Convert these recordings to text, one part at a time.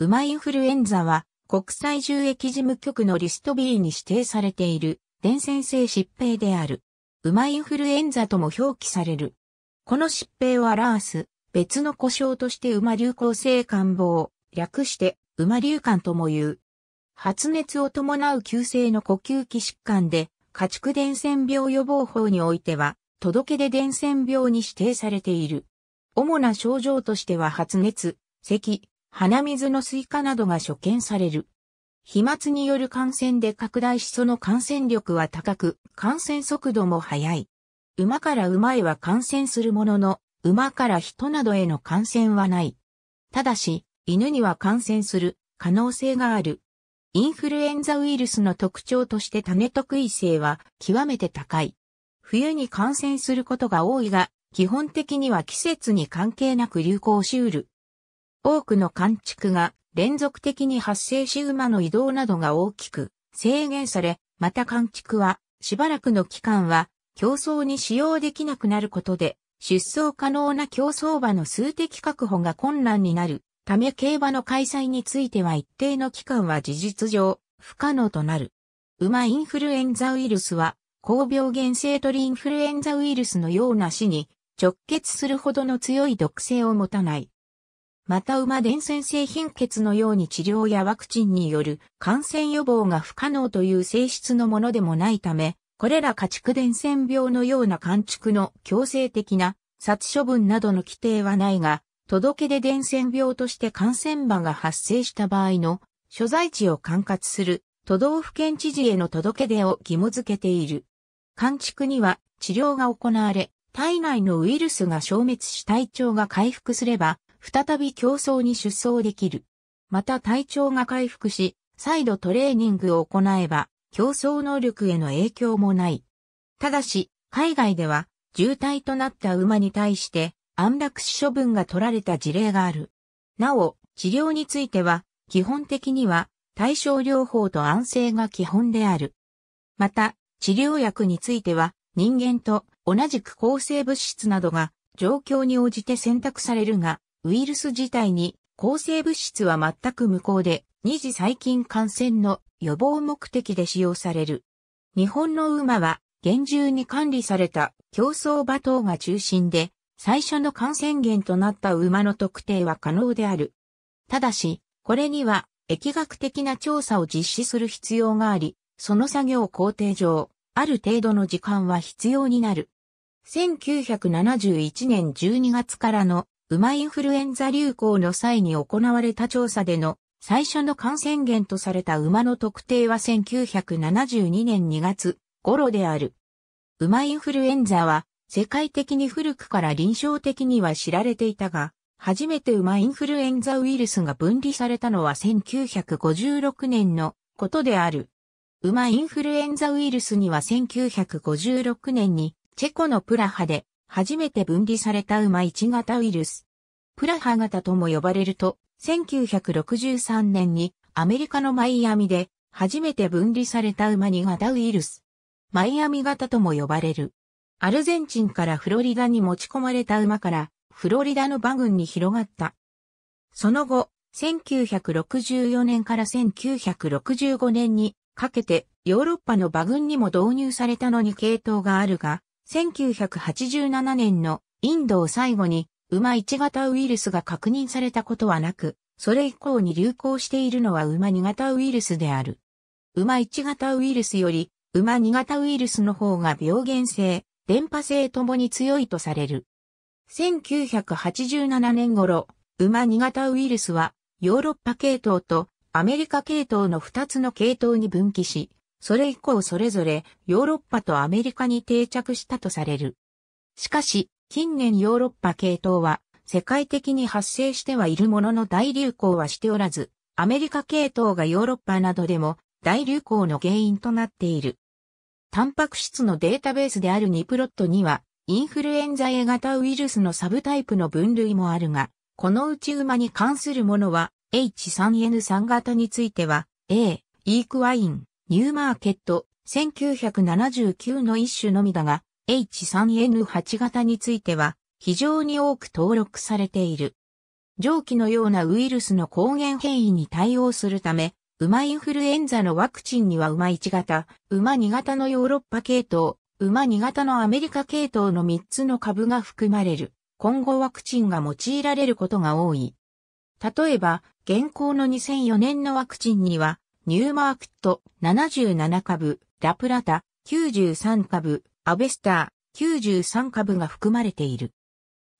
馬インフルエンザは国際獣疫事務局のリスト B に指定されている伝染性疾病である。馬インフルエンザとも表記される。この疾病はラース、別の故障として馬流行性感冒、略して馬流感とも言う。発熱を伴う急性の呼吸器疾患で、家畜伝染病予防法においては、届け出伝染病に指定されている。主な症状としては発熱、咳、鼻水のスイカなどが所見される。飛沫による感染で拡大しその感染力は高く、感染速度も速い。馬から馬へは感染するものの、馬から人などへの感染はない。ただし、犬には感染する可能性がある。インフルエンザウイルスの特徴として種特異性は極めて高い。冬に感染することが多いが、基本的には季節に関係なく流行しうる。多くの間畜が連続的に発生し馬の移動などが大きく制限され、また間畜はしばらくの期間は競争に使用できなくなることで出走可能な競争馬の数的確保が困難になるため競馬の開催については一定の期間は事実上不可能となる。馬インフルエンザウイルスは高病原性鳥インフルエンザウイルスのような死に直結するほどの強い毒性を持たない。また馬伝染性貧血のように治療やワクチンによる感染予防が不可能という性質のものでもないため、これら家畜伝染病のような家畜の強制的な殺処分などの規定はないが、届け出伝染病として感染場が発生した場合の所在地を管轄する都道府県知事への届け出を義務付けている。患畜には治療が行われ、体内のウイルスが消滅し体調が回復すれば、再び競争に出走できる。また体調が回復し、再度トレーニングを行えば、競争能力への影響もない。ただし、海外では、渋滞となった馬に対して、安楽死処分が取られた事例がある。なお、治療については、基本的には、対症療法と安静が基本である。また、治療薬については、人間と同じく抗生物質などが状況に応じて選択されるが、ウイルス自体に抗生物質は全く無効で、二次細菌感染の予防目的で使用される。日本の馬は厳重に管理された競争馬等が中心で、最初の感染源となった馬の特定は可能である。ただし、これには疫学的な調査を実施する必要があり、その作業工程上、ある程度の時間は必要になる。1971年12月からの馬インフルエンザ流行の際に行われた調査での最初の感染源とされた馬の特定は1972年2月頃である。馬インフルエンザは世界的に古くから臨床的には知られていたが、初めて馬インフルエンザウイルスが分離されたのは1956年のことである。馬インフルエンザウイルスには1956年にチェコのプラハで初めて分離された馬1型ウイルス。プラハ型とも呼ばれると、1963年にアメリカのマイアミで初めて分離された馬2型ウイルス。マイアミ型とも呼ばれる。アルゼンチンからフロリダに持ち込まれた馬からフロリダの馬群に広がった。その後、1964年から1965年にかけてヨーロッパの馬群にも導入されたのに系統があるが、1987年のインドを最後に馬1型ウイルスが確認されたことはなく、それ以降に流行しているのは馬2型ウイルスである。馬1型ウイルスより、馬2型ウイルスの方が病原性、電波性ともに強いとされる。1987年頃、馬2型ウイルスは、ヨーロッパ系統とアメリカ系統の2つの系統に分岐し、それ以降それぞれヨーロッパとアメリカに定着したとされる。しかし、近年ヨーロッパ系統は世界的に発生してはいるものの大流行はしておらず、アメリカ系統がヨーロッパなどでも大流行の原因となっている。タンパク質のデータベースであるニプロットには、インフルエンザ A 型ウイルスのサブタイプの分類もあるが、このうち馬に関するものは、H3N3 型については、A、イークワイン、ニューマーケット、1979の一種のみだが、H3N8 型については、非常に多く登録されている。上記のようなウイルスの抗原変異に対応するため、馬インフルエンザのワクチンには馬1型、馬2型のヨーロッパ系統、馬2型のアメリカ系統の3つの株が含まれる。今後ワクチンが用いられることが多い。例えば、現行の2004年のワクチンには、ニューマークット77株、ラプラタ93株、アベスター93株が含まれている。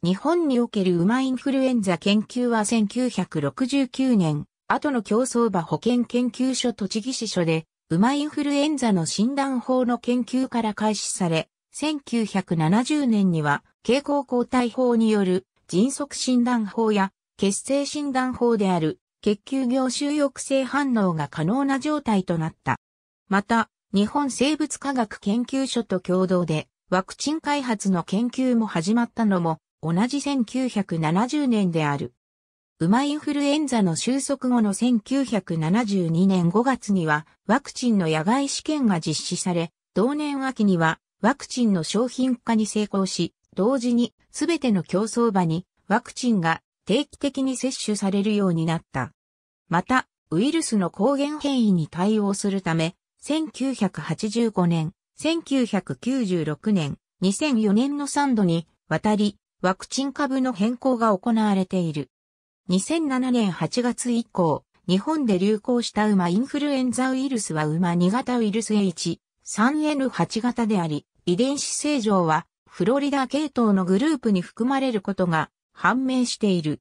日本における馬インフルエンザ研究は1969年、後の競争馬保健研究所栃木支所で、馬インフルエンザの診断法の研究から開始され、1970年には、経口抗体法による迅速診断法や、血清診断法である血球凝集抑制反応が可能な状態となった。また、日本生物科学研究所と共同で、ワクチン開発の研究も始まったのも、同じ1970年である。馬インフルエンザの収束後の1972年5月には、ワクチンの野外試験が実施され、同年秋には、ワクチンの商品化に成功し、同時に、すべての競走馬に、ワクチンが定期的に接種されるようになった。また、ウイルスの抗原変異に対応するため、1985年、1996年、2004年の3度にわたり、ワクチン株の変更が行われている。2007年8月以降、日本で流行した馬インフルエンザウイルスは馬2型ウイルス H、3N8 型であり、遺伝子正常はフロリダ系統のグループに含まれることが判明している。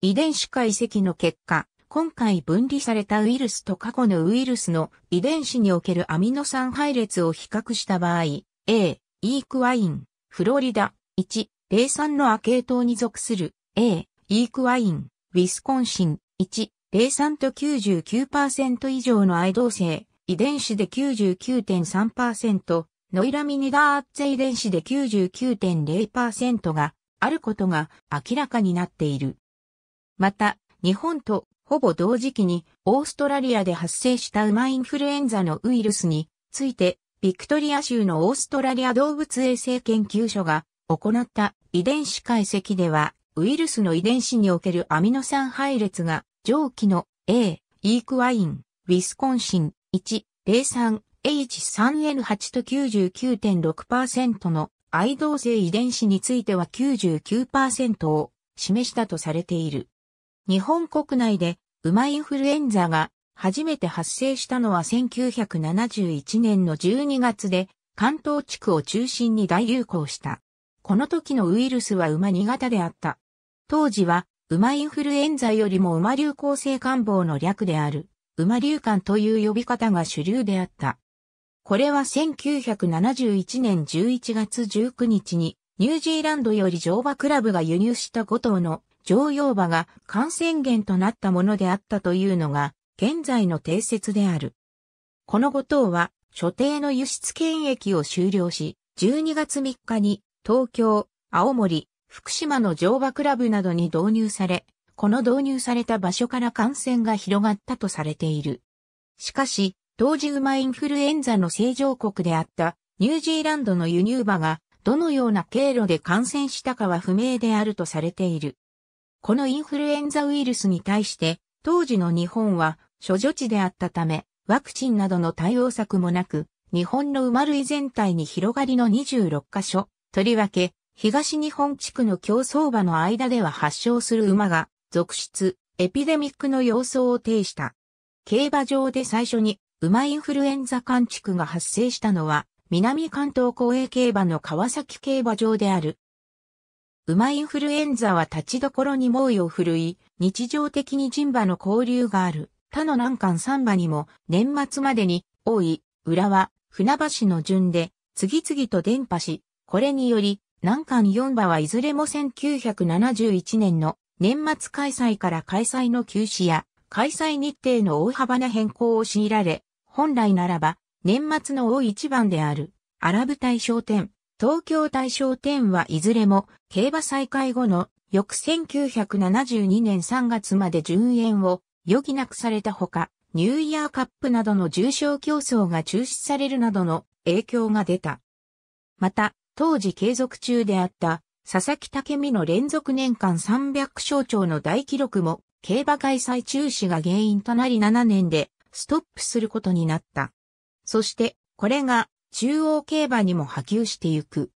遺伝子解析の結果、今回分離されたウイルスと過去のウイルスの遺伝子におけるアミノ酸配列を比較した場合、A、E クワイン、フロリダ、1、03のア系統に属する A、E クワイン、ウィスコンシン、1、03と99%以上の愛動性、遺伝子で99.3%、ノイラミニダーッツェ遺伝子で99.0%があることが明らかになっている。また、日本とほぼ同時期にオーストラリアで発生した馬インフルエンザのウイルスについて、ビクトリア州のオーストラリア動物衛生研究所が行った遺伝子解析では、ウイルスの遺伝子におけるアミノ酸配列が上記の A、イークワイン、ウィスコンシン 103H3N8 と99.6%の愛動性遺伝子については99%を示したとされている。日本国内で馬インフルエンザが初めて発生したのは1971年の12月で関東地区を中心に大流行した。この時のウイルスは馬2型であった。当時は馬インフルエンザよりも馬流行性感冒の略である馬流感という呼び方が主流であった。これは1971年11月19日にニュージーランドより乗馬クラブが輸入した5頭の乗用馬が感染源となったものであったというのが、現在の定説である。この後藤は、所定の輸出検疫を終了し、12月3日に東京、青森、福島の乗馬クラブなどに導入され、この導入された場所から感染が広がったとされている。しかし、当時馬インフルエンザの正常国であったニュージーランドの輸入馬がどのような経路で感染したかは不明であるとされている。このインフルエンザウイルスに対して、当時の日本は処女地であったため、ワクチンなどの対応策もなく、日本の馬類全体に広がりの26カ所、とりわけ、東日本地区の競争馬の間では発症する馬が、続出、エピデミックの様相を呈した。競馬場で最初に、馬インフルエンザ管地区が発生したのは、南関東公営競馬の川崎競馬場である。馬インフルエンザは立ちどころに猛威を振るい、日常的に人馬の交流がある。他の難関三馬にも年末までに、大井、浦和、船橋の順で、次々と伝播し、これにより、難関4馬はいずれも1971年の年末開催から開催の休止や、開催日程の大幅な変更を強いられ、本来ならば、年末の大一番である、アラブ大商店、東京大賞典はいずれも競馬再開後の翌1972年3月まで順延を余儀なくされたほか、ニューイヤーカップなどの重賞競争が中止されるなどの影響が出た。また、当時継続中であった佐々木武美の連続年間300勝超の大記録も競馬開催中止が原因となり7年でストップすることになった。そして、これが中央競馬にも波及してゆく。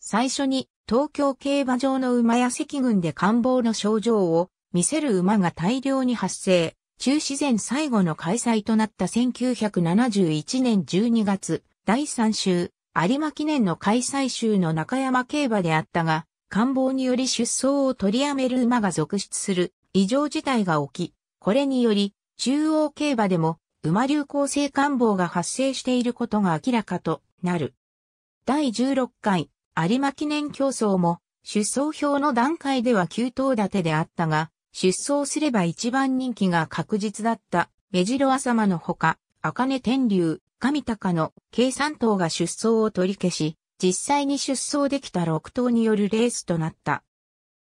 最初に東京競馬場の馬や赤軍で官房の症状を見せる馬が大量に発生、中自然最後の開催となった1971年12月、第3週、有馬記念の開催週の中山競馬であったが、官房により出走を取りやめる馬が続出する異常事態が起き、これにより中央競馬でも馬流行性感冒が発生していることが明らかとなる。第16回有馬記念競争も出走表の段階では9頭立てであったが、出走すれば一番人気が確実だった目白浅間のほか、根天竜、上高の計3頭が出走を取り消し、実際に出走できた6頭によるレースとなった。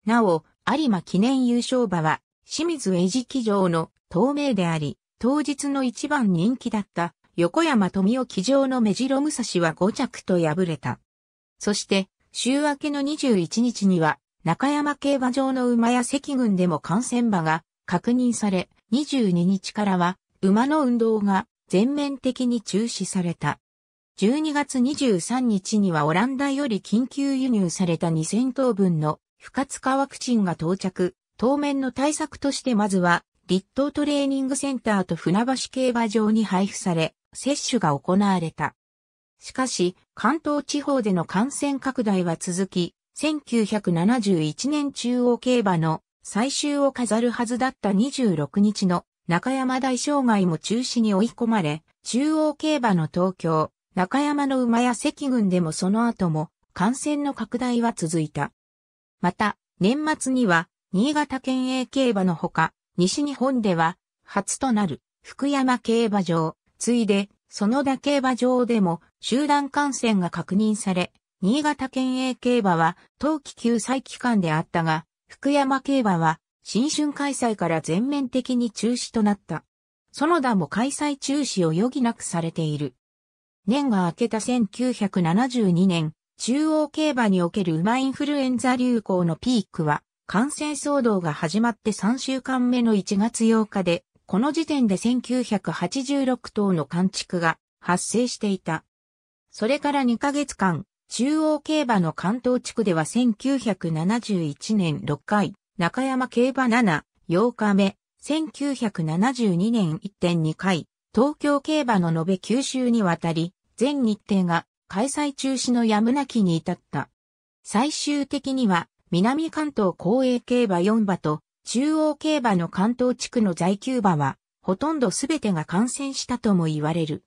なお、有馬記念優勝馬は、清水江治騎乗の透明であり、当日の一番人気だった横山富雄騎乗の目白武蔵は5着と敗れた。そして、週明けの21日には、中山競馬場の馬や赤軍でも感染馬が確認され、22日からは馬の運動が全面的に中止された。12月23日にはオランダより緊急輸入された2000頭分の不活化ワクチンが到着。当面の対策としてまずは立東トレーニングセンターと船橋競馬場に配布され、接種が行われた。しかし、関東地方での感染拡大は続き、1971年中央競馬の最終を飾るはずだった26日の中山大障害も中止に追い込まれ、中央競馬の東京、中山の馬や関群でもその後も感染の拡大は続いた。また、年末には、新潟県営競馬のほか、西日本では、初となる福山競馬場、ついで、園田競馬場でも集団感染が確認され、新潟県営競馬は冬季救済期間であったが、福山競馬は新春開催から全面的に中止となった。園田も開催中止を余儀なくされている。年が明けた1972年、中央競馬における馬インフルエンザ流行のピークは、感染騒動が始まって3週間目の1月8日で、この時点で1986頭の関畜が発生していた。それから2ヶ月間、中央競馬の関東地区では1971年6回、中山競馬7、8日目、1972年1.2回、東京競馬の延べ9週にわたり、全日程が開催中止のやむなきに至った。最終的には南関東公営競馬4馬と中央競馬の関東地区の在旧馬は、ほとんどすべてが感染したとも言われる。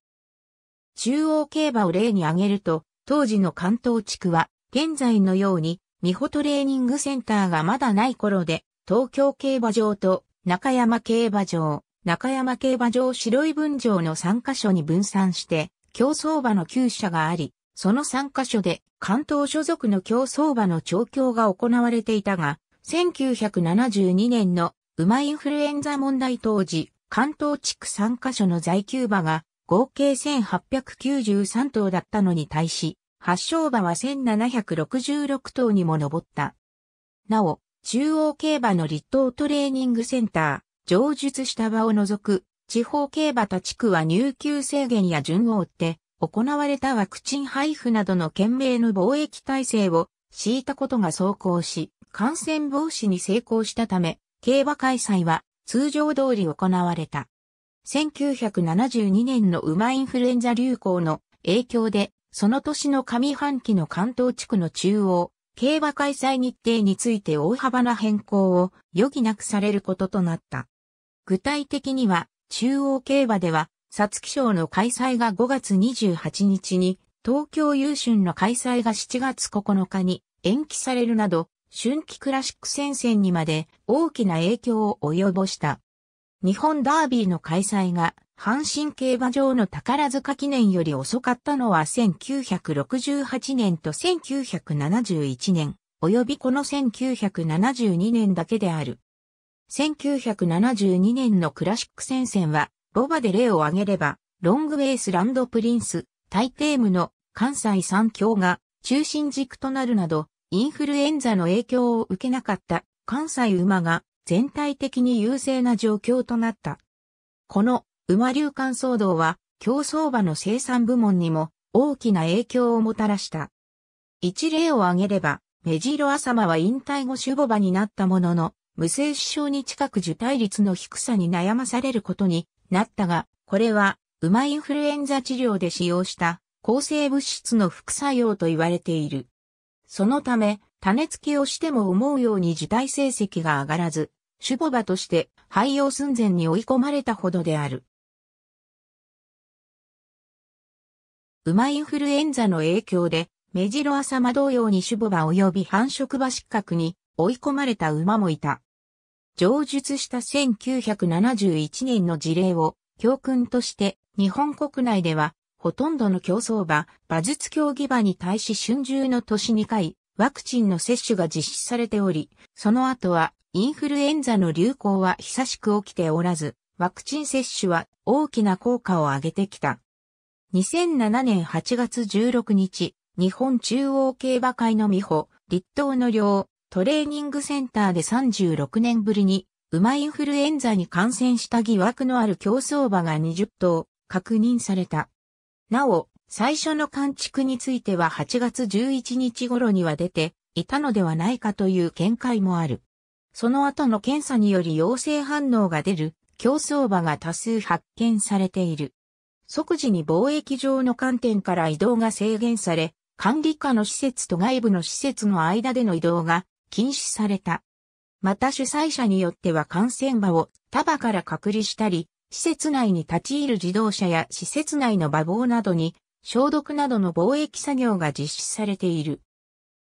中央競馬を例に挙げると、当時の関東地区は、現在のように、美穂トレーニングセンターがまだない頃で、東京競馬場と中山競馬場、中山競馬場白い分場の3カ所に分散して、競走馬の厩舎があり、その3カ所で関東所属の競争馬の調教が行われていたが、1972年の馬インフルエンザ問題当時、関東地区3カ所の在給馬が合計1893頭だったのに対し、発祥馬は1766頭にも上った。なお、中央競馬の立東トレーニングセンター、上述した場を除く、地方競馬他地区は入球制限や順を追って、行われたワクチン配布などの懸命の貿易体制を敷いたことが走行し、感染防止に成功したため、競馬開催は通常通り行われた。1972年の馬インフルエンザ流行の影響で、その年の上半期の関東地区の中央、競馬開催日程について大幅な変更を余儀なくされることとなった。具体的には、中央競馬ではサショ賞の開催が5月28日に、東京優春の開催が7月9日に延期されるなど、春季クラシック戦線にまで大きな影響を及ぼした。日本ダービーの開催が阪神競馬場の宝塚記念より遅かったのは1968年と1971年、及びこの1972年だけである。1972年のクラシック戦線はロバで例を挙げれば、ロングウェイスランドプリンス、タイテームの関西三強が中心軸となるなど、インフルエンザの影響を受けなかった関西馬が全体的に優勢な状況となった。この馬流感騒動は競争馬の生産部門にも大きな影響をもたらした。一例を挙げれば、メジロサマは引退後守護馬になったものの、無性死傷に近く受胎率の低さに悩まされることになったが、これは、馬インフルエンザ治療で使用した抗生物質の副作用と言われている。そのため、種付けをしても思うように受胎成績が上がらず、種母場として廃用寸前に追い込まれたほどである。馬インフルエンザの影響で、メジロアサマ同様に種母場及び繁殖場失格に追い込まれた馬もいた。上述した1971年の事例を教訓として日本国内ではほとんどの競争場、馬術競技場に対し春秋の年2回ワクチンの接種が実施されており、その後はインフルエンザの流行は久しく起きておらず、ワクチン接種は大きな効果を上げてきた。2007年8月16日、日本中央競馬会の美穂、立東の両、トレーニングセンターで36年ぶりに、馬インフルエンザに感染した疑惑のある競争馬が20頭確認された。なお、最初の完築については8月11日頃には出ていたのではないかという見解もある。その後の検査により陽性反応が出る競争馬が多数発見されている。即時に貿易上の観点から移動が制限され、管理下の施設と外部の施設の間での移動が禁止された。また主催者によっては感染場を束から隔離したり、施設内に立ち入る自動車や施設内の馬房などに消毒などの防疫作業が実施されている。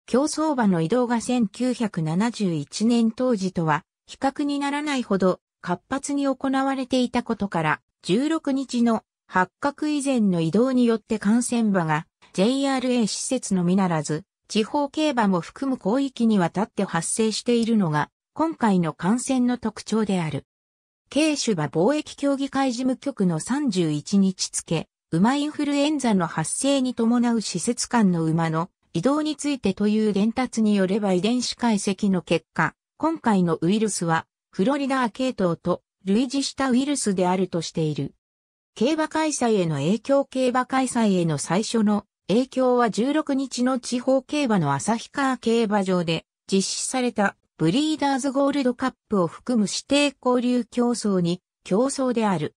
競争馬の移動が1971年当時とは比較にならないほど活発に行われていたことから16日の発覚以前の移動によって感染馬が JRA 施設のみならず地方競馬も含む広域にわたって発生しているのが、今回の感染の特徴である。軽種馬貿易協議会事務局の31日付、馬インフルエンザの発生に伴う施設間の馬の移動についてという伝達によれば遺伝子解析の結果、今回のウイルスはフロリダー系統と類似したウイルスであるとしている。競馬開催への影響競馬開催への最初の影響は16日の地方競馬の旭川競馬場で実施されたブリーダーズゴールドカップを含む指定交流競争に競争である。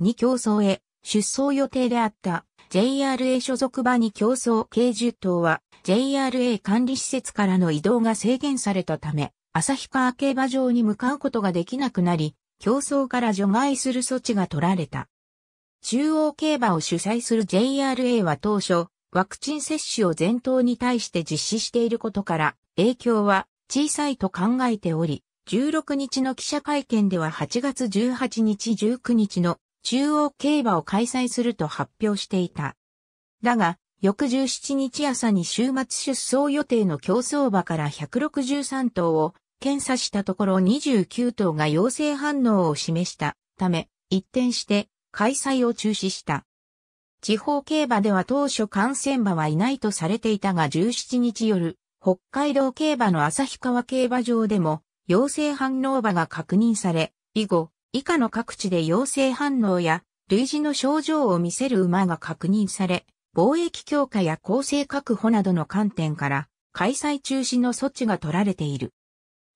2競争へ出走予定であった JRA 所属場に競争計10頭は JRA 管理施設からの移動が制限されたため、旭川競馬場に向かうことができなくなり、競争から除外する措置が取られた。中央競馬を主催する JRA は当初、ワクチン接種を前頭に対して実施していることから、影響は小さいと考えており、16日の記者会見では8月18日19日の中央競馬を開催すると発表していた。だが、翌17日朝に週末出走予定の競争馬から163頭を検査したところ29頭が陽性反応を示したため、一転して開催を中止した。地方競馬では当初感染馬はいないとされていたが17日夜、北海道競馬の旭川競馬場でも陽性反応馬が確認され、以後、以下の各地で陽性反応や類似の症状を見せる馬が確認され、貿易強化や公正確保などの観点から開催中止の措置が取られている。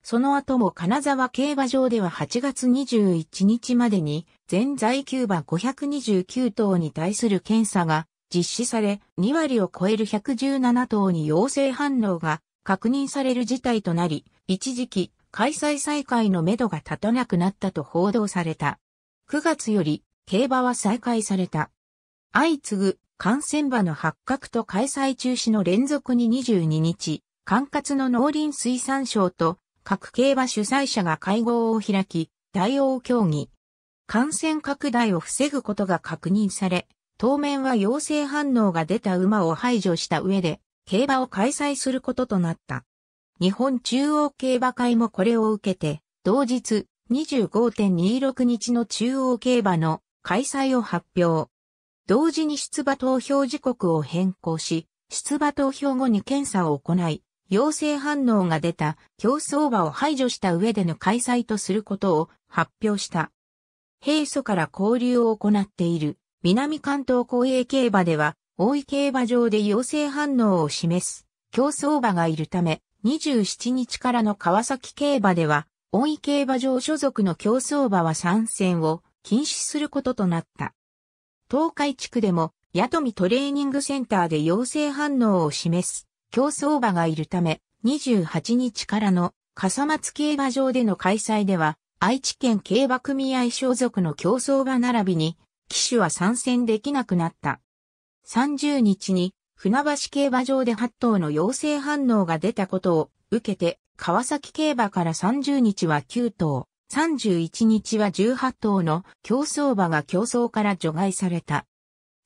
その後も金沢競馬場では8月21日までに全在9馬529頭に対する検査が実施され2割を超える117頭に陽性反応が確認される事態となり一時期開催再開のめどが立たなくなったと報道された。9月より競馬は再開された。相次ぐ感染馬の発覚と開催中止の連続に22日、管轄の農林水産省と各競馬主催者が会合を開き、対応協議。感染拡大を防ぐことが確認され、当面は陽性反応が出た馬を排除した上で、競馬を開催することとなった。日本中央競馬会もこれを受けて、同日25.26日の中央競馬の開催を発表。同時に出馬投票時刻を変更し、出馬投票後に検査を行い、陽性反応が出た競走馬を排除した上での開催とすることを発表した。平素から交流を行っている南関東公営競馬では、大井競馬場で陽性反応を示す競走馬がいるため、27日からの川崎競馬では、大井競馬場所属の競走馬は参戦を禁止することとなった。東海地区でも、八富トレーニングセンターで陽性反応を示す競走馬がいるため、28日からの笠松競馬場での開催では、愛知県競馬組合所属の競走馬並びに、騎手は参戦できなくなった。30日に、船橋競馬場で8頭の陽性反応が出たことを受けて、川崎競馬から30日は9頭、31日は18頭の競走馬が競争から除外された。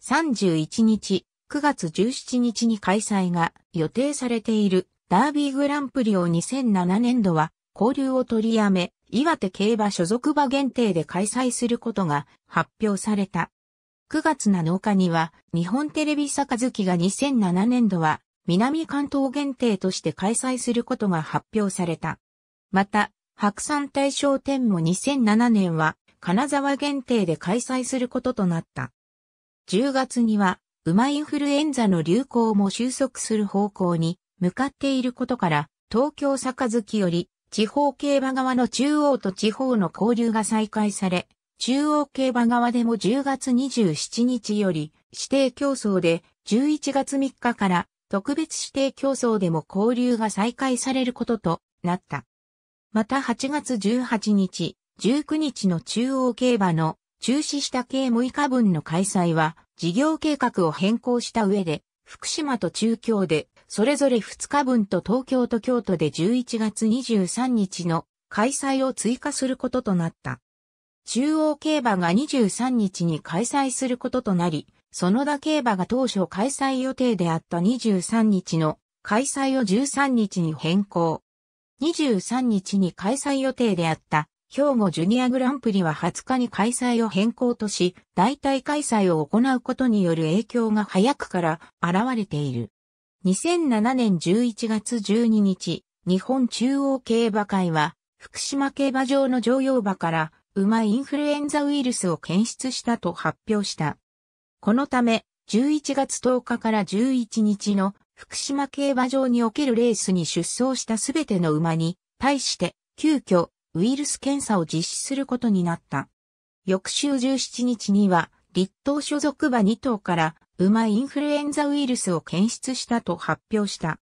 31日、9月17日に開催が予定されているダービーグランプリを2007年度は交流を取りやめ、岩手競馬所属馬限定で開催することが発表された。9月7日には日本テレビ杯が2007年度は南関東限定として開催することが発表された。また、白山大賞展も2007年は金沢限定で開催することとなった。10月にはウマインフルエンザの流行も収束する方向に向かっていることから、東京杯より地方競馬側の中央と地方の交流が再開され、中央競馬側でも10月27日より指定競争で11月3日から特別指定競争でも交流が再開されることとなった。また8月18日、19日の中央競馬の中止した計6日分の開催は事業計画を変更した上で、福島と中京で、それぞれ2日分と東京と京都で11月23日の開催を追加することとなった。中央競馬が23日に開催することとなり、園田競馬が当初開催予定であった23日の開催を13日に変更。23日に開催予定であった兵庫ジュニアグランプリは20日に開催を変更とし、代替開催を行うことによる影響が早くから現れている。2007年11月12日、日本中央競馬会は、福島競馬場の乗用馬から、馬インフルエンザウイルスを検出したと発表した。このため、11月10日から11日の福島競馬場におけるレースに出走したすべての馬に対して、急遽、ウイルス検査を実施することになった。翌週17日には、立東所属馬2頭から、馬インフルエンザウイルスを検出したと発表した。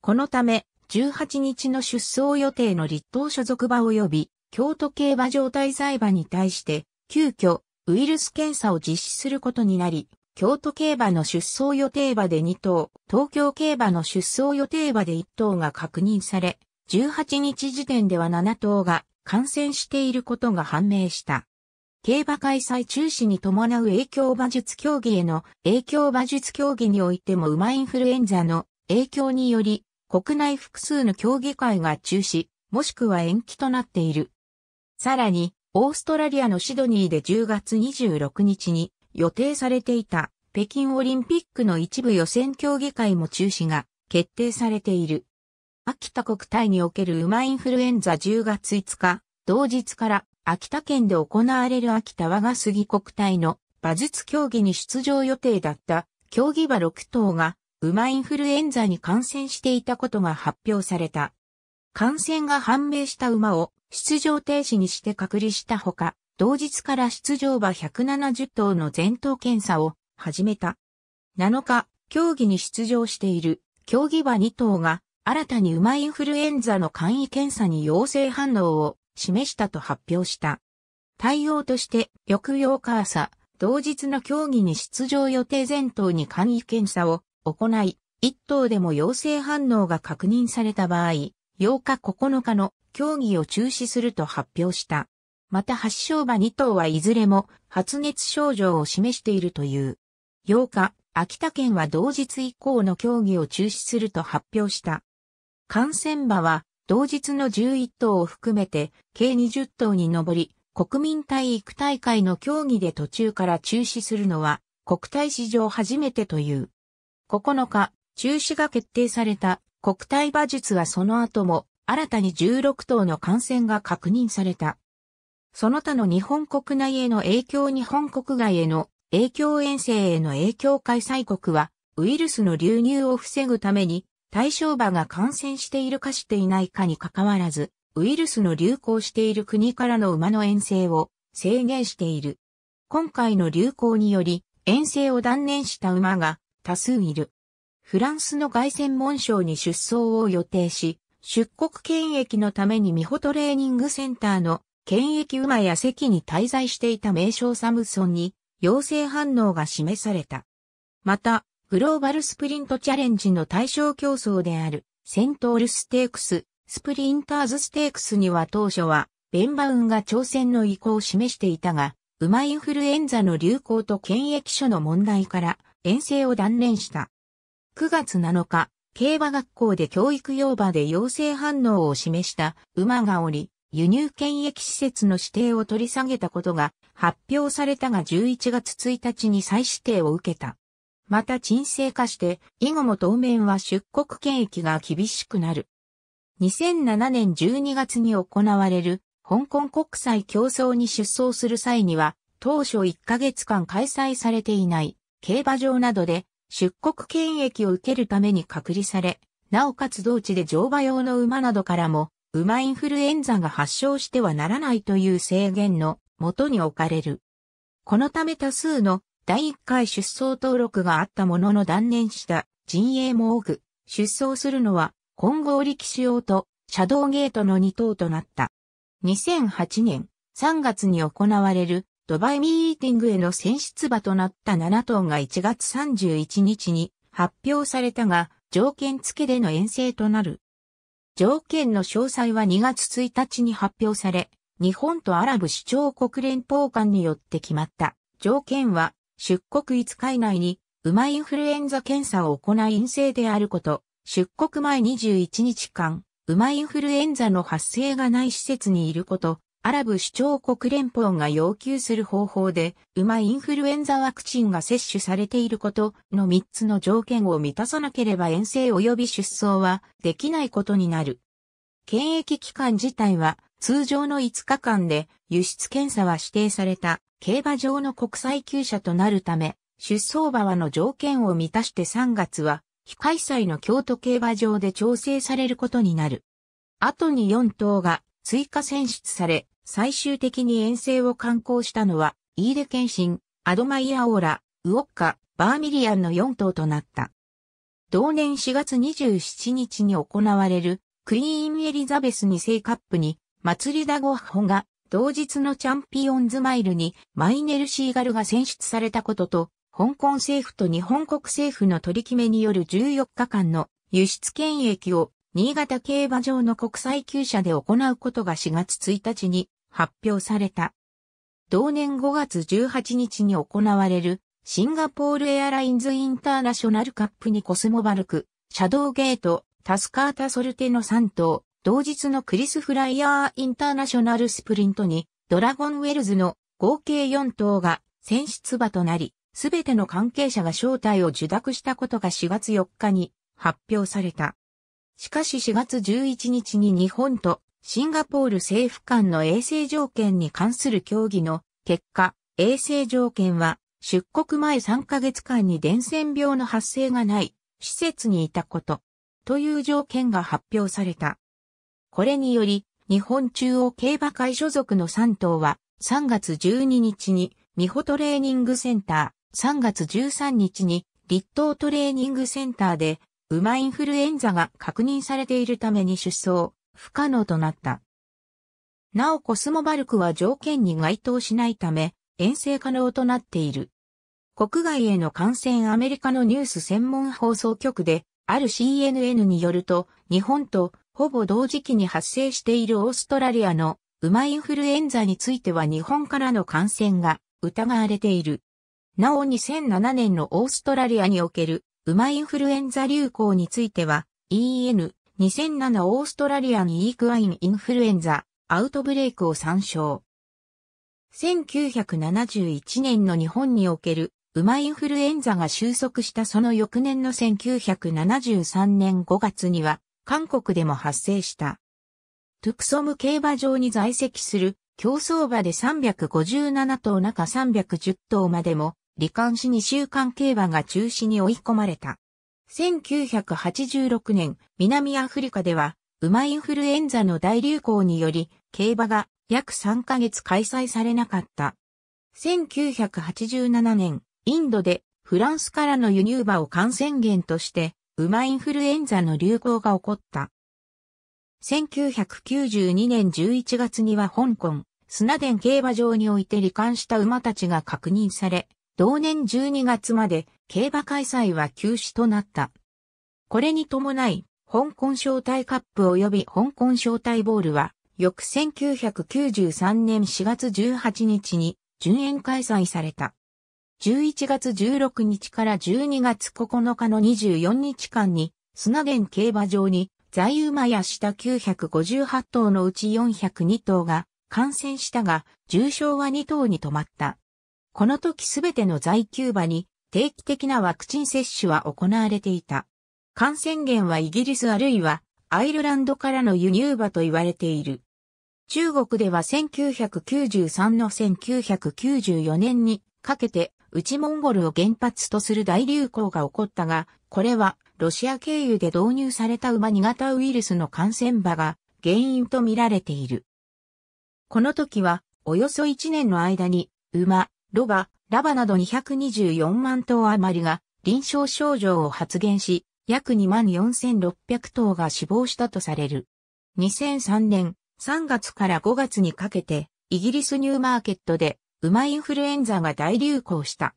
このため、18日の出走予定の立東所属馬及び、京都競馬場態在場に対して、急遽、ウイルス検査を実施することになり、京都競馬の出走予定馬で2頭、東京競馬の出走予定馬で1頭が確認され、18日時点では7頭が感染していることが判明した。競馬開催中止に伴う影響馬術競技への影響馬術競技においても馬インフルエンザの影響により国内複数の競技会が中止もしくは延期となっている。さらにオーストラリアのシドニーで10月26日に予定されていた北京オリンピックの一部予選競技会も中止が決定されている。秋田国体における馬インフルエンザ10月5日、同日から秋田県で行われる秋田和賀杉国体の馬術競技に出場予定だった競技馬6頭が馬インフルエンザに感染していたことが発表された。感染が判明した馬を出場停止にして隔離したほか、同日から出場馬170頭の全頭検査を始めた。7日、競技に出場している競技馬2頭が新たにマインフルエンザの簡易検査に陽性反応を示したと発表した。対応として、翌8日朝、同日の競技に出場予定前頭に簡易検査を行い、1頭でも陽性反応が確認された場合、8日9日の競技を中止すると発表した。また発症場2頭はいずれも発熱症状を示しているという。8日、秋田県は同日以降の競技を中止すると発表した。感染馬は同日の11頭を含めて計20頭に上り、国民体育大会の競技で途中から中止するのは国体史上初めてという。9日、中止が決定された国体馬術はその後も新たに16頭の感染が確認された。その他の日本国内への影響日本国外への影響遠征への影響開催国はウイルスの流入を防ぐために対象馬が感染しているかしていないかにかかわらず、ウイルスの流行している国からの馬の遠征を制限している。今回の流行により、遠征を断念した馬が多数いる。フランスの外専門省に出走を予定し、出国検疫のために美ホトレーニングセンターの検疫馬や席に滞在していた名称サムソンに陽性反応が示された。また、グローバルスプリントチャレンジの対象競争である、セントールステークス、スプリンターズステークスには当初は、ベンバウンが挑戦の意向を示していたが、馬インフルエンザの流行と検疫所の問題から遠征を断念した。9月7日、競馬学校で教育用馬で陽性反応を示した馬がおり、輸入検疫施設の指定を取り下げたことが発表されたが11月1日に再指定を受けた。また沈静化して、以後も当面は出国権益が厳しくなる。2007年12月に行われる香港国際競争に出走する際には、当初1ヶ月間開催されていない競馬場などで出国権益を受けるために隔離され、なおかつ同地で乗馬用の馬などからも馬インフルエンザが発症してはならないという制限のもとに置かれる。このため多数の第1回出走登録があったものの断念した陣営も多く、出走するのは混合力士用とシャドウゲートの2頭となった。2008年3月に行われるドバイミーティングへの選出馬となった7頭が1月31日に発表されたが、条件付きでの遠征となる。条件の詳細は2月1日に発表され、日本とアラブ首長国連邦間によって決まった。条件は出国5日以内に、馬インフルエンザ検査を行い陰性であること、出国前21日間、馬インフルエンザの発生がない施設にいること、アラブ首長国連邦が要求する方法で、馬インフルエンザワクチンが接種されていることの3つの条件を満たさなければ遠征及び出走はできないことになる。検疫期間自体は通常の5日間で輸出検査は指定された競馬場の国際厩舎となるため、出走馬はの条件を満たして3月は、非開催の京都競馬場で調整されることになる。後に4頭が追加選出され、最終的に遠征を観光したのは、イーデケンシン、アドマイアオーラ、ウオッカ、バーミリアンの4頭となった。同年4月27日に行われる、クイーンエリザベス2世カップに祭りだごッが同日のチャンピオンズマイルにマイネル・シーガルが選出されたことと、香港政府と日本国政府の取り決めによる14日間の輸出権益を新潟競馬場の国際厩舎で行うことが4月1日に発表された。同年5月18日に行われるシンガポールエアラインズインターナショナルカップにコスモバルク、シャドウゲート、タスカータソルテの3頭、同日のクリス・フライヤー・インターナショナルスプリントに、ドラゴンウェルズの合計4頭が選出馬となり、すべての関係者が招待を受諾したことが4月4日に発表された。しかし4月11日に日本とシンガポール政府間の衛生条件に関する協議の結果、衛生条件は出国前3ヶ月間に伝染病の発生がない施設にいたことという条件が発表された。これにより、日本中央競馬会所属の3頭は、3月12日に、美穂トレーニングセンター、3月13日に、立東トレーニングセンターで、馬インフルエンザが確認されているために出走、不可能となった。なおコスモバルクは条件に該当しないため、遠征可能となっている。国外への感染アメリカのニュース専門放送局で、ある CNN によると、日本とほぼ同時期に発生しているオーストラリアの馬インフルエンザについては日本からの感染が疑われている。なお2007年のオーストラリアにおける馬インフルエンザ流行については EN 2007オーストラリアにイークワインインフルエンザアウトブレイクを参照。1971年の日本における馬インフルエンザが収束したその翌年の1973年5月には韓国でも発生した。トゥクソム競馬場に在籍する競争馬で357頭中310頭までも、罹患し2週間競馬が中止に追い込まれた。1986年、南アフリカでは、馬インフルエンザの大流行により、競馬が約3ヶ月開催されなかった。1987年、インドでフランスからの輸入馬を感染源として馬インフルエンザの流行が起こった。1992年11月には香港、砂田競馬場において罹患した馬たちが確認され、同年12月まで競馬開催は休止となった。これに伴い、香港招待カップ及び香港招待ボールは、翌1993年4月18日に順延開催された。11月16日から12月9日の24日間に、砂原競馬場に、在馬や下958頭のうち402頭が感染したが、重症は2頭に止まった。この時すべての在球馬に定期的なワクチン接種は行われていた。感染源はイギリスあるいはアイルランドからの輸入馬と言われている。中国では1993の1994年にかけて内モンゴルを原発とする大流行が起こったが、これはロシア経由で導入された馬2型ウイルスの感染場が原因とみられている。この時は、およそ1年の間に、馬、ロバ、ラバなど224万頭余りが臨床症状を発現し、約2万4600頭が死亡したとされる。2003年3月から5月にかけて、イギリスニューマーケットでウマインフルエンザが大流行した。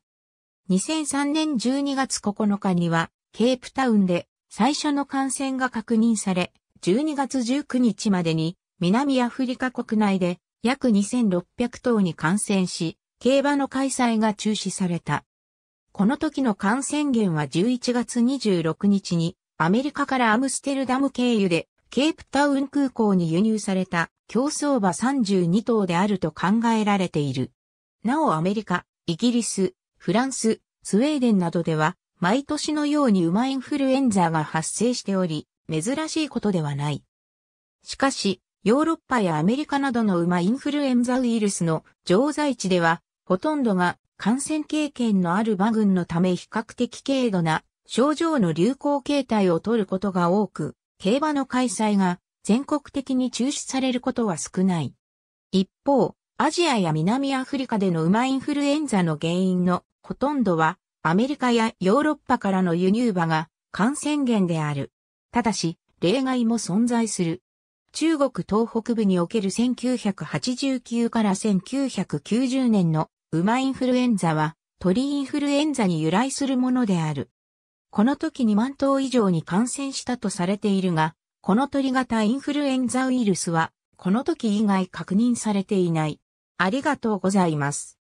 2003年12月9日には、ケープタウンで最初の感染が確認され、12月19日までに南アフリカ国内で約2600頭に感染し、競馬の開催が中止された。この時の感染源は11月26日にアメリカからアムステルダム経由でケープタウン空港に輸入された競走馬32頭であると考えられている。なおアメリカ、イギリス、フランス、スウェーデンなどでは、毎年のように馬インフルエンザが発生しており、珍しいことではない。しかし、ヨーロッパやアメリカなどの馬インフルエンザウイルスの常在地では、ほとんどが感染経験のある馬群のため比較的軽度な症状の流行形態を取ることが多く、競馬の開催が全国的に中止されることは少ない。一方、アジアや南アフリカでの馬インフルエンザの原因のほとんどはアメリカやヨーロッパからの輸入馬が感染源である。ただし、例外も存在する。中国東北部における1989から1990年の馬インフルエンザは鳥インフルエンザに由来するものである。この時2万頭以上に感染したとされているが、この鳥型インフルエンザウイルスはこの時以外確認されていない。ありがとうございます。